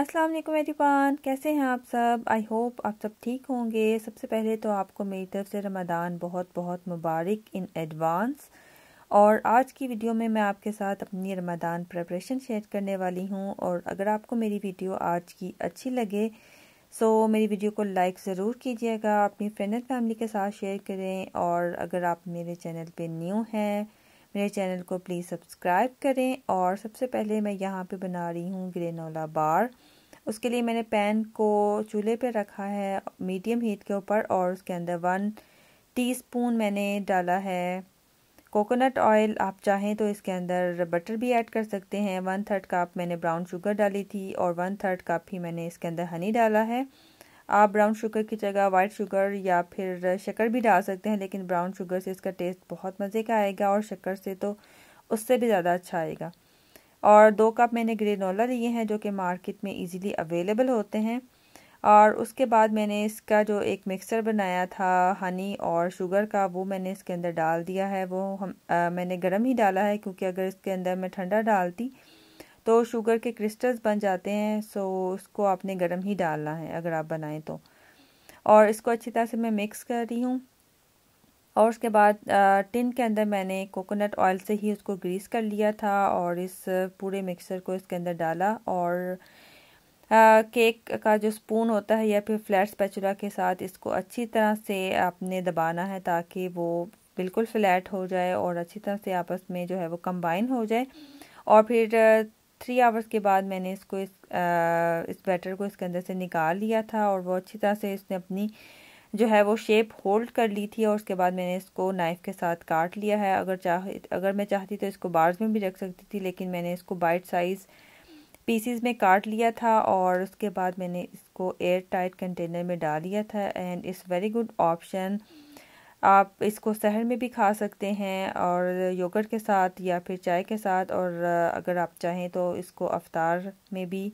अस्सलाम वालेकुम एवरीवन कैसे हैं आप सब आई होप आप सब ठीक होंगे सबसे पहले तो आपको मेरी तरफ से रमदान बहुत बहुत मुबारक इन एडवांस और आज की वीडियो में मैं आपके साथ अपनी रमदान प्रेपरेशन शेयर करने वाली हूं और अगर आपको मेरी वीडियो आज की अच्छी लगे सो मेरी वीडियो को लाइक ज़रूर कीजिएगा अपनी फ्रेंड एंड फैमिली के साथ शेयर करें और अगर आप मेरे चैनल पर न्यू हैं मेरे चैनल को प्लीज़ सब्सक्राइब करें और सबसे पहले मैं यहाँ पे बना रही हूँ ग्रेनोला बार उसके लिए मैंने पैन को चूल्हे पे रखा है मीडियम हीट के ऊपर और उसके अंदर वन टीस्पून मैंने डाला है कोकोनट ऑयल आप चाहें तो इसके अंदर बटर भी ऐड कर सकते हैं वन थर्ड कप मैंने ब्राउन शुगर डाली थी और वन थर्ड कप ही मैंने इसके अंदर हनी डाला है आप ब्राउन शुगर की जगह वाइट शुगर या फिर शक्कर भी डाल सकते हैं लेकिन ब्राउन शुगर से इसका टेस्ट बहुत मज़े का आएगा और शक्कर से तो उससे भी ज़्यादा अच्छा आएगा और दो कप मैंने ग्रेनोला लिए हैं जो कि मार्केट में इजीली अवेलेबल होते हैं और उसके बाद मैंने इसका जो एक मिक्सर बनाया था हनी और शुगर का वो मैंने इसके अंदर डाल दिया है वो हम आ, मैंने गर्म ही डाला है क्योंकि अगर इसके अंदर मैं ठंडा डालती तो शुगर के क्रिस्टल्स बन जाते हैं सो उसको आपने गर्म ही डालना है अगर आप बनाएं तो और इसको अच्छी तरह से मैं मिक्स कर रही हूँ और उसके बाद टिन के अंदर मैंने कोकोनट ऑयल से ही उसको ग्रीस कर लिया था और इस पूरे मिक्सर को इसके अंदर डाला और आ, केक का जो स्पून होता है या फिर फ्लैट स्पैचुला के साथ इसको अच्छी तरह से आपने दबाना है ताकि वो बिल्कुल फ्लैट हो जाए और अच्छी तरह से आपस में जो है वो कंबाइन हो जाए और फिर थ्री आवर्स के बाद मैंने इसको इस आ, इस बैटर को इसके अंदर से निकाल लिया था और वो अच्छी तरह से इसने अपनी जो है वो शेप होल्ड कर ली थी और उसके बाद मैंने इसको नाइफ़ के साथ काट लिया है अगर चाह अगर मैं चाहती तो इसको बार्स में भी रख सकती थी लेकिन मैंने इसको बाइट साइज़ पीसीज में काट लिया था और उसके बाद मैंने इसको एयर टाइट कंटेनर में डाल लिया था and it's very good option आप इसको शहर में भी खा सकते हैं और योगर्ट के साथ या फिर चाय के साथ और अगर आप चाहें तो इसको अवतार में भी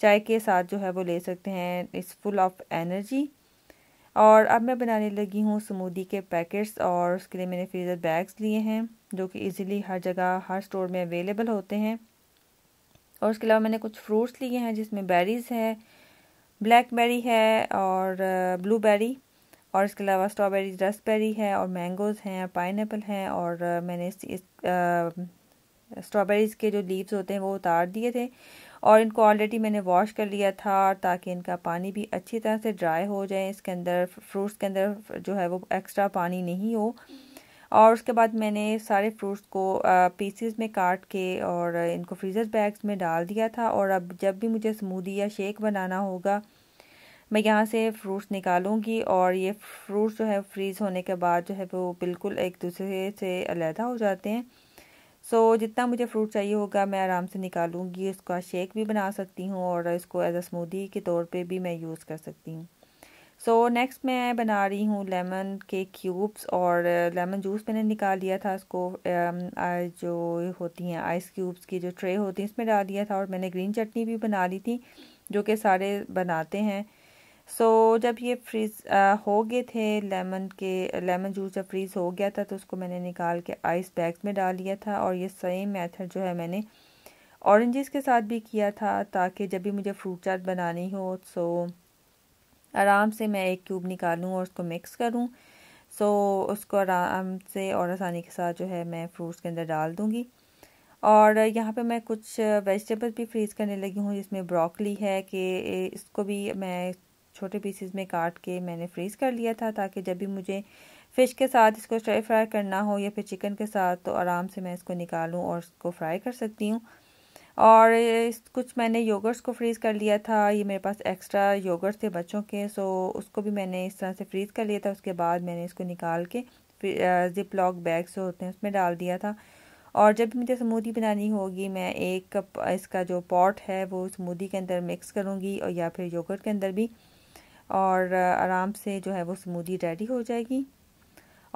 चाय के साथ जो है वो ले सकते हैं इस फुल ऑफ एनर्जी और अब मैं बनाने लगी हूँ समूदी के पैकेट्स और उसके लिए मैंने फ्रीज़र बैग्स लिए हैं जो कि इजीली हर जगह हर स्टोर में अवेलेबल होते हैं और उसके अलावा मैंने कुछ फ्रूट्स लिए हैं जिसमें बेरीज़ है ब्लैक बेरी है और ब्लूबेरी और इसके अलावा स्ट्रॉबेरीज रसबेरी है और मैंगोज़ हैं पाइन हैं और uh, मैंने इस, स्ट्रॉबेरीज़ uh, के जो लीव्स होते हैं वो उतार दिए थे और इनको ऑलरेडी मैंने वॉश कर लिया था ताकि इनका पानी भी अच्छी तरह से ड्राई हो जाए इसके अंदर फ्रूट्स के अंदर जो है वो एक्स्ट्रा पानी नहीं हो और उसके बाद मैंने सारे फ्रूट्स को पीसीस uh, में काट के और इनको फ्रीज़र बैग्स में डाल दिया था और अब जब भी मुझे स्मूदी या शेक बनाना होगा मैं यहाँ से फ्रूट्स निकालूँगी और ये फ्रूट्स जो है फ्रीज़ होने के बाद जो है वो बिल्कुल एक दूसरे से अलहदा हो जाते हैं सो so, जितना मुझे फ्रूट चाहिए होगा मैं आराम से निकालूंगी इसका शेक भी बना सकती हूँ और इसको एज अ स्मूदी के तौर पे भी मैं यूज़ कर सकती हूँ सो so, नेक्स्ट मैं बना रही हूँ लेमन के क्यूब्स और लेमन जूस मैंने निकाल लिया था इसको जो होती हैं आइस क्यूब्स की जो ट्रे होती है इसमें डाल दिया था और मैंने ग्रीन चटनी भी बना ली थी जो कि सारे बनाते हैं सो so, जब ये फ्रीज़ हो गए थे लेमन के लेमन जूस जब फ्रीज़ हो गया था तो उसको मैंने निकाल के आइस बैग्स में डाल लिया था और ये सेम मेथड जो है मैंने औरेंजेस के साथ भी किया था ताकि जब भी मुझे फ्रूट चाट बनानी हो सो आराम से मैं एक क्यूब निकालूँ और उसको मिक्स करूँ सो उसको आराम से और आसानी के साथ जो है मैं फ्रूट्स के अंदर डाल दूँगी और यहाँ पे मैं कुछ वेजिटेबल्स भी फ्रीज़ करने लगी हूँ जिसमें ब्रोकली है कि इसको भी मैं छोटे पीसेस में काट के मैंने फ्रीज़ कर लिया था ताकि जब भी मुझे फ़िश के साथ इसको स्ट्राई फ्राई करना हो या फिर चिकन के साथ तो आराम से मैं इसको निकालूं और इसको फ्राई कर सकती हूँ और कुछ मैंने योगर्ट्स को फ्रीज़ कर लिया था ये मेरे पास एक्स्ट्रा योगर्ट्स थे बच्चों के सो उसको भी मैंने इस तरह से फ्रीज़ कर लिया था उसके बाद मैंने इसको निकाल के जिप लॉक बैग्स होते हैं उसमें डाल दिया था और जब भी मुझे स्मूदी बनानी होगी मैं एक कप इसका जो पॉट है वो स्मूदी के अंदर मिक्स करूँगी और या फिर योगर्ट के अंदर भी और आराम से जो है वो स्मूदी रेडी हो जाएगी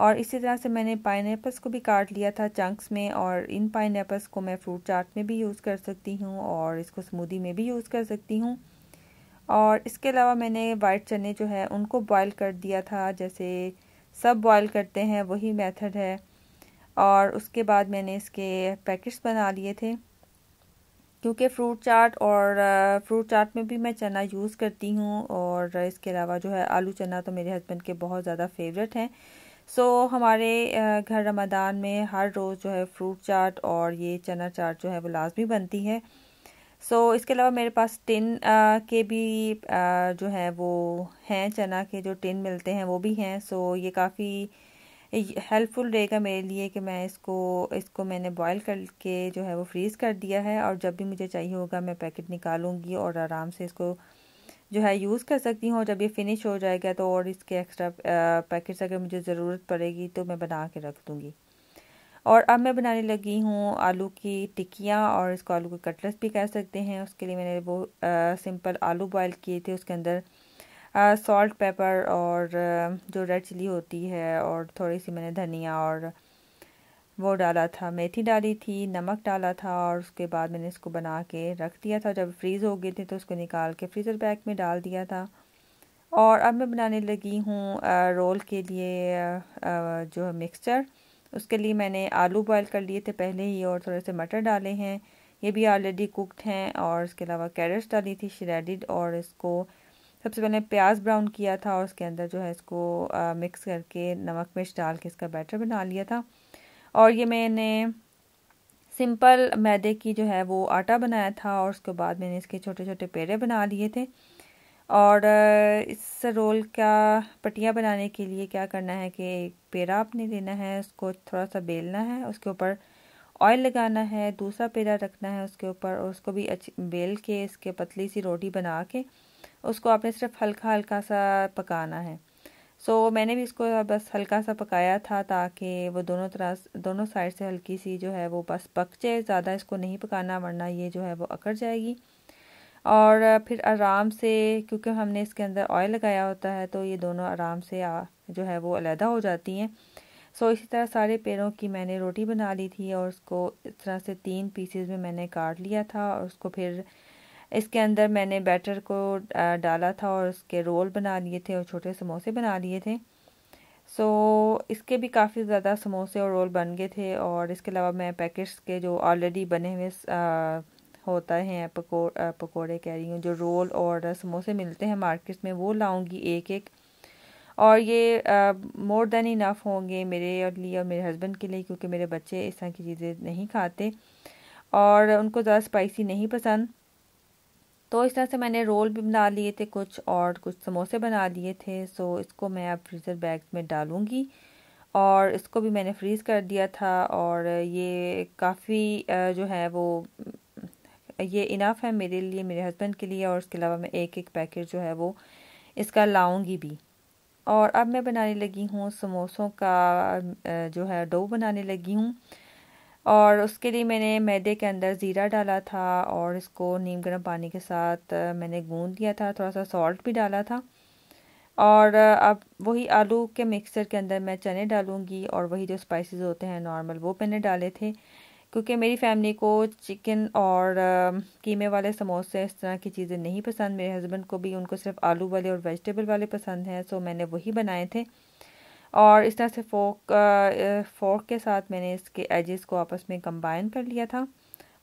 और इसी तरह से मैंने पाइन को भी काट लिया था चंक्स में और इन पाइन को मैं फ्रूट चाट में भी यूज़ कर सकती हूँ और इसको स्मूदी में भी यूज़ कर सकती हूँ और इसके अलावा मैंने वाइट चने जो है उनको बॉईल कर दिया था जैसे सब बॉईल करते हैं वही मेथड है और उसके बाद मैंने इसके पैकेट्स बना लिए थे क्योंकि फ्रूट चाट और फ्रूट चाट में भी मैं चना यूज़ करती हूँ और इसके अलावा जो है आलू चना तो मेरे हस्बैंड के बहुत ज़्यादा फेवरेट हैं सो so, हमारे घर रमदान में हर रोज़ जो है फ्रूट चाट और ये चना चाट जो है वो लाजमी बनती है सो so, इसके अलावा मेरे पास टिन आ, के भी आ, जो है वो हैं चना के जो टिन मिलते हैं वो भी हैं सो so, ये काफ़ी हेल्पफुल रहेगा मेरे लिए कि मैं इसको इसको मैंने बॉईल करके जो है वो फ्रीज़ कर दिया है और जब भी मुझे चाहिए होगा मैं पैकेट निकालूंगी और आराम से इसको जो है यूज़ कर सकती हूँ जब ये फिनिश हो जाएगा तो और इसके एक्स्ट्रा पैकेट्स अगर मुझे ज़रूरत पड़ेगी तो मैं बना के रख दूँगी और अब मैं बनाने लगी हूँ आलू की टिक्कियाँ और इसको आलू के कटलेट्स भी कह सकते हैं उसके लिए मैंने वो आ, सिंपल आलू बॉयल किए थे उसके अंदर सॉल्ट पेपर और जो रेड चिली होती है और थोड़ी सी मैंने धनिया और वो डाला था मेथी डाली थी नमक डाला था और उसके बाद मैंने इसको बना के रख दिया था जब फ्रीज़ हो गए थे तो उसको निकाल के फ्रीज़र पैक में डाल दिया था और अब मैं बनाने लगी हूँ रोल के लिए जो है मिक्सचर उसके लिए मैंने आलू बॉयल कर लिए थे पहले ही और थोड़े से मटर डाले हैं ये भी ऑलरेडी कुकड हैं और इसके अलावा कैरेट्स डाली थी श्रेडिड और इसको सबसे पहले प्याज ब्राउन किया था और उसके अंदर जो है इसको आ, मिक्स करके नमक मिर्च डाल के इसका बैटर बना लिया था और ये मैंने सिंपल मैदे की जो है वो आटा बनाया था और उसके बाद मैंने इसके छोटे छोटे पेड़े बना लिए थे और इस रोल का पटिया बनाने के लिए क्या करना है कि एक पेड़ा आपने लेना है उसको थोड़ा सा बेलना है उसके ऊपर ऑयल लगाना है दूसरा पेड़ा रखना है उसके ऊपर और उसको भी अच्छी बेल के इसके पतली सी रोटी बना के उसको आपने सिर्फ हल्का हल्का सा पकाना है सो so, मैंने भी इसको बस हल्का सा पकाया था ताकि वो दोनों तरह दोनों साइड से हल्की सी जो है वो बस पक जाए ज़्यादा इसको नहीं पकाना वरना ये जो है वो अकड़ जाएगी और फिर आराम से क्योंकि हमने इसके अंदर ऑयल लगाया होता है तो ये दोनों आराम से आ, जो है वो अलहदा हो जाती हैं सो इसी तरह सारे पेड़ों की मैंने रोटी बना ली थी और उसको इस तरह से तीन पीसेज में मैंने काट लिया था और उसको फिर इसके अंदर मैंने बैटर को डाला था और उसके रोल बना लिए थे और छोटे समोसे बना लिए थे सो so, इसके भी काफ़ी ज़्यादा समोसे और रोल बन गए थे और इसके अलावा मैं पैकेट्स के जो ऑलरेडी बने हुए होता है पको पकौड़े कह रही हूँ जो रोल और समोसे मिलते हैं मार्केट में वो लाऊंगी एक एक और ये मोर देन इनफ होंगे मेरे और लिए और मेरे हस्बैंड के लिए क्योंकि मेरे बच्चे इस तरह की चीज़ें नहीं खाते और उनको ज़्यादा स्पाइसी नहीं पसंद तो इस तरह से मैंने रोल भी बना लिए थे कुछ और कुछ समोसे बना लिए थे सो इसको मैं अब फ्रीज़र बैग में डालूँगी और इसको भी मैंने फ्रीज़ कर दिया था और ये काफ़ी जो है वो ये इनफ है मेरे लिए मेरे हस्बैंड के लिए और इसके अलावा मैं एक एक पैकेट जो है वो इसका लाऊंगी भी और अब मैं बनाने लगी हूँ समोसों का जो है डो बनाने लगी हूँ और उसके लिए मैंने मैदे के अंदर ज़ीरा डाला था और इसको नीम गर्म पानी के साथ मैंने गूंद दिया था थोड़ा सा सॉल्ट भी डाला था और अब वही आलू के मिक्सर के अंदर मैं चने डालूँगी और वही जो स्पाइसेस होते हैं नॉर्मल वो मैंने डाले थे क्योंकि मेरी फैमिली को चिकन और कीमे वाले समोसे इस तरह की चीज़ें नहीं पसंद मेरे हस्बैंड को भी उनको सिर्फ आलू वाले और वेजिटेबल वाले पसंद हैं सो मैंने वही बनाए थे और इस तरह से फोक फोक के साथ मैंने इसके एजेस को आपस में कंबाइन कर लिया था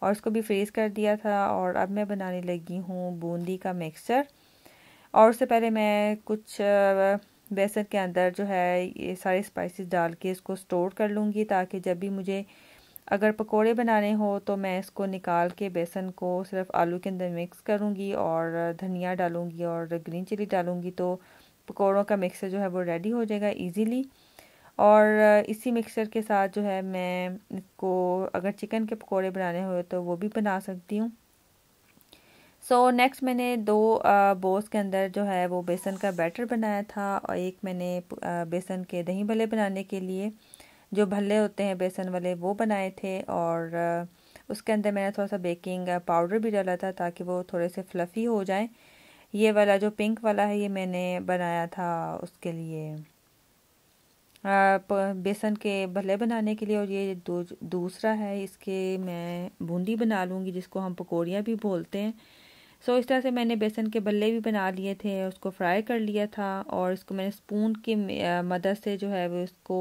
और इसको भी फ्रीज़ कर दिया था और अब मैं बनाने लगी हूँ बूंदी का मिक्सचर और उससे पहले मैं कुछ बेसन के अंदर जो है ये सारे स्पाइसेस डाल के इसको स्टोर कर लूँगी ताकि जब भी मुझे अगर पकोड़े बनाने हो तो मैं इसको निकाल के बेसन को सिर्फ आलू के अंदर मिक्स करूँगी और धनिया डालूँगी और ग्रीन चिली डालूँगी तो पकौड़ों का मिक्सर जो है वो रेडी हो जाएगा ईजीली और इसी मिक्सर के साथ जो है मैं इसको अगर चिकन के पकौड़े बनाने हो तो वो भी बना सकती हूँ सो so, नेक्स्ट मैंने दो बोस के अंदर जो है वो बेसन का बैटर बनाया था और एक मैंने बेसन के दही भले बनाने के लिए जो भल्ले होते हैं बेसन वाले वो बनाए थे और उसके अंदर मैंने थोड़ा सा बेकिंग पाउडर भी डाला था ताकि वो थोड़े से फ्लफ़ी हो जाएँ ये वाला जो पिंक वाला है ये मैंने बनाया था उसके लिए बेसन के भले बनाने के लिए और ये दूसरा है इसके मैं बूंदी बना लूँगी जिसको हम पकौड़ियाँ भी बोलते हैं सो इस तरह से मैंने बेसन के बल्ले भी बना लिए थे उसको फ्राई कर लिया था और इसको मैंने स्पून की मदद से जो है वो इसको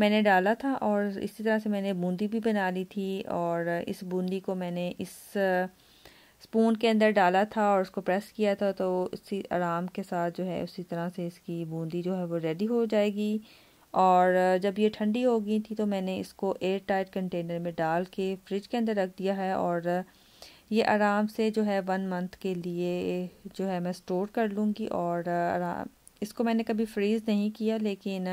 मैंने डाला था और इसी तरह से मैंने बूंदी भी बना ली थी और इस बूंदी को मैंने इस स्पून के अंदर डाला था और उसको प्रेस किया था तो उसी आराम के साथ जो है उसी तरह से इसकी बूंदी जो है वो रेडी हो जाएगी और जब ये ठंडी हो गई थी तो मैंने इसको एयर टाइट कंटेनर में डाल के फ्रिज के अंदर रख दिया है और ये आराम से जो है वन मंथ के लिए जो है मैं स्टोर कर लूँगी और आराम इसको मैंने कभी फ्रीज़ नहीं किया लेकिन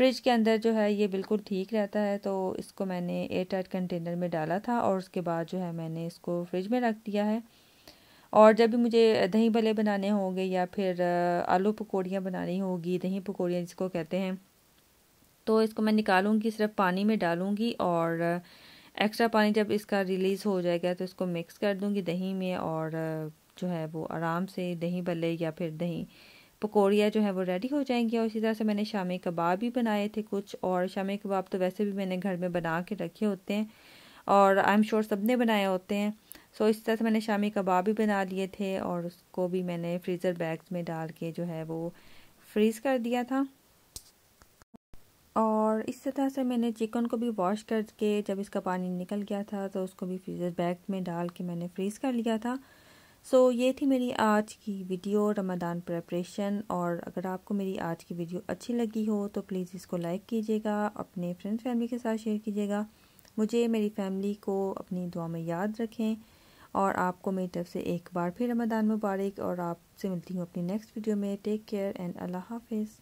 फ्रिज के अंदर जो है ये बिल्कुल ठीक रहता है तो इसको मैंने एयर टाइट कंटेनर में डाला था और उसके बाद जो है मैंने इसको फ्रिज में रख दिया है और जब भी मुझे दही भले बनाने होंगे या फिर आलू पकौड़ियाँ बनानी होगी दही पकौड़ियाँ जिसको कहते हैं तो इसको मैं निकालूंगी सिर्फ पानी में डालूंगी और एक्स्ट्रा पानी जब इसका रिलीज़ हो जाएगा तो इसको मिक्स कर दूंगी दही में और जो है वो आराम से दही भले या फिर दही पकौड़ियाँ जो हैं वो रेडी हो जाएंगी और इसी तरह से मैंने शामी कबाब भी बनाए थे कुछ और शामी कबाब तो वैसे भी मैंने घर में बना के रखे होते हैं और आई एम श्योर सब ने बनाए होते हैं सो इस तरह से मैंने शामी कबाब भी बना लिए थे और उसको भी मैंने फ्रीज़र बैग्स में डाल के जो है वो फ्रीज़ कर दिया था और इस तरह से मैंने चिकन को भी वॉश करके जब इसका पानी निकल गया था तो उसको भी फ्रीज़र बैग में डाल के मैंने फ्रीज़ कर लिया था सो so, ये थी मेरी आज की वीडियो रमदान प्रेपरेशन और अगर आपको मेरी आज की वीडियो अच्छी लगी हो तो प्लीज़ इसको लाइक कीजिएगा अपने फ्रेंड्स फैमिली के साथ शेयर कीजिएगा मुझे मेरी फैमिली को अपनी दुआ में याद रखें और आपको मेरी तरफ से एक बार फिर रमदान मुबारक और आपसे मिलती हूँ अपनी नेक्स्ट वीडियो में टेक केयर एंड अल्लाह हाफिज़